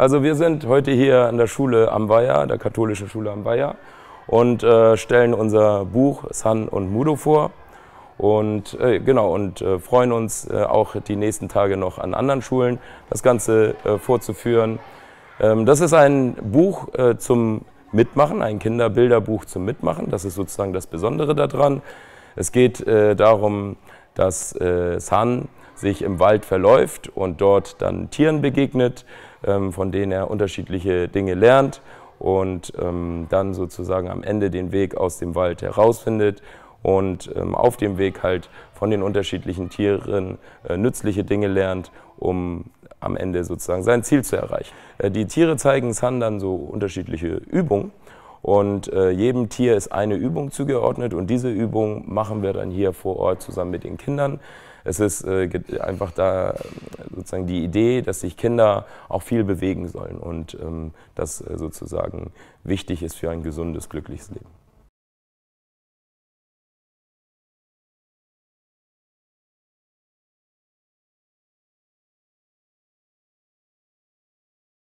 Also wir sind heute hier an der Schule am Weiher, der katholischen Schule am Weiher und äh, stellen unser Buch San und Mudo vor und äh, genau und äh, freuen uns äh, auch die nächsten Tage noch an anderen Schulen das Ganze äh, vorzuführen. Ähm, das ist ein Buch äh, zum Mitmachen, ein Kinderbilderbuch zum Mitmachen. Das ist sozusagen das Besondere daran. Es geht äh, darum, dass San sich im Wald verläuft und dort dann Tieren begegnet, ähm, von denen er unterschiedliche Dinge lernt und ähm, dann sozusagen am Ende den Weg aus dem Wald herausfindet und ähm, auf dem Weg halt von den unterschiedlichen Tieren äh, nützliche Dinge lernt, um am Ende sozusagen sein Ziel zu erreichen. Äh, die Tiere zeigen San dann so unterschiedliche Übungen und äh, jedem Tier ist eine Übung zugeordnet und diese Übung machen wir dann hier vor Ort zusammen mit den Kindern. Es ist äh, einfach da sozusagen die Idee, dass sich Kinder auch viel bewegen sollen und ähm, das äh, sozusagen wichtig ist für ein gesundes, glückliches Leben.